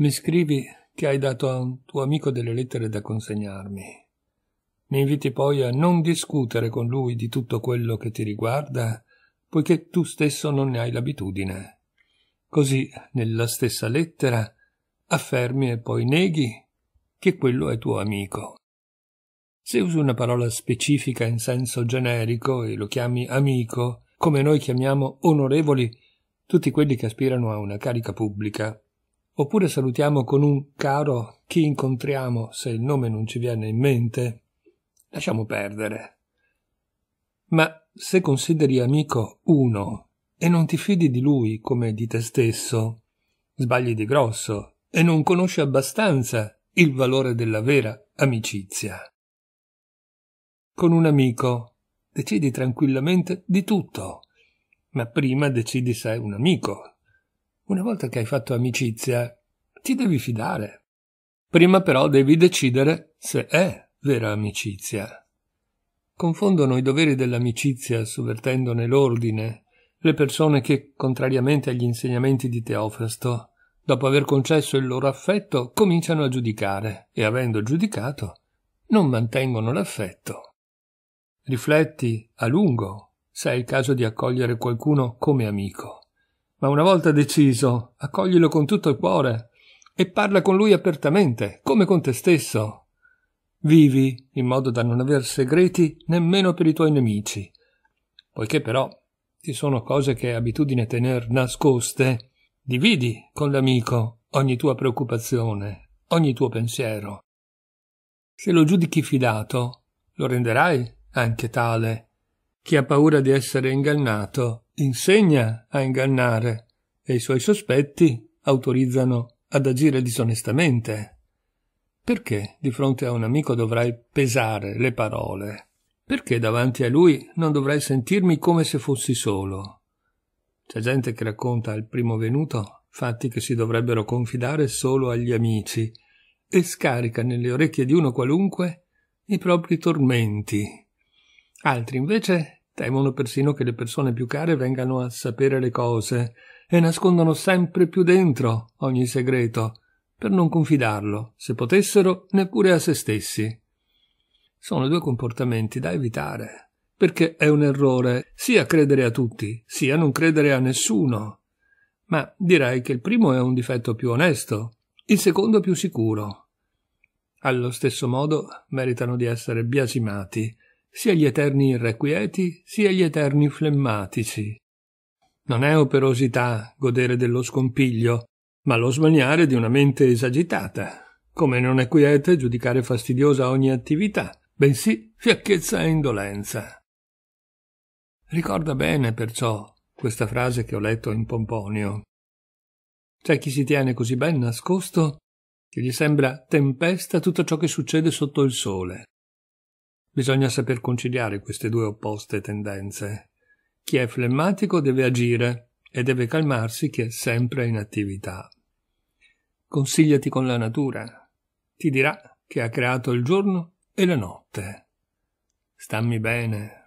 Mi scrivi che hai dato a un tuo amico delle lettere da consegnarmi. Mi inviti poi a non discutere con lui di tutto quello che ti riguarda, poiché tu stesso non ne hai l'abitudine. Così, nella stessa lettera, affermi e poi neghi che quello è tuo amico. Se usi una parola specifica in senso generico e lo chiami amico, come noi chiamiamo onorevoli tutti quelli che aspirano a una carica pubblica, oppure salutiamo con un caro chi incontriamo se il nome non ci viene in mente, lasciamo perdere. Ma se consideri amico uno e non ti fidi di lui come di te stesso, sbagli di grosso e non conosci abbastanza il valore della vera amicizia. Con un amico decidi tranquillamente di tutto, ma prima decidi se è un amico. Una volta che hai fatto amicizia, ti devi fidare. Prima però devi decidere se è vera amicizia. Confondono i doveri dell'amicizia, sovvertendone l'ordine, le persone che, contrariamente agli insegnamenti di Teofrasto, dopo aver concesso il loro affetto, cominciano a giudicare e, avendo giudicato, non mantengono l'affetto. Rifletti a lungo se è il caso di accogliere qualcuno come amico. Ma una volta deciso, accoglilo con tutto il cuore, e parla con lui apertamente, come con te stesso. Vivi in modo da non aver segreti nemmeno per i tuoi nemici. Poiché però ci sono cose che è abitudine tener nascoste, dividi con l'amico ogni tua preoccupazione, ogni tuo pensiero. Se lo giudichi fidato, lo renderai anche tale. Chi ha paura di essere ingannato insegna a ingannare e i suoi sospetti autorizzano ad agire disonestamente. Perché di fronte a un amico dovrei pesare le parole? Perché davanti a lui non dovrei sentirmi come se fossi solo? C'è gente che racconta al primo venuto fatti che si dovrebbero confidare solo agli amici e scarica nelle orecchie di uno qualunque i propri tormenti. Altri invece temono persino che le persone più care vengano a sapere le cose e nascondono sempre più dentro ogni segreto, per non confidarlo, se potessero, neppure a se stessi. Sono due comportamenti da evitare, perché è un errore sia credere a tutti, sia non credere a nessuno. Ma direi che il primo è un difetto più onesto, il secondo più sicuro. Allo stesso modo meritano di essere biasimati sia gli eterni irrequieti, sia gli eterni flemmatici. Non è operosità godere dello scompiglio, ma lo smaniare di una mente esagitata, come non è quiete giudicare fastidiosa ogni attività, bensì fiacchezza e indolenza. Ricorda bene, perciò, questa frase che ho letto in Pomponio. C'è chi si tiene così ben nascosto che gli sembra tempesta tutto ciò che succede sotto il sole. Bisogna saper conciliare queste due opposte tendenze chi è flemmatico deve agire e deve calmarsi chi è sempre in attività. Consigliati con la natura. Ti dirà che ha creato il giorno e la notte. Stammi bene,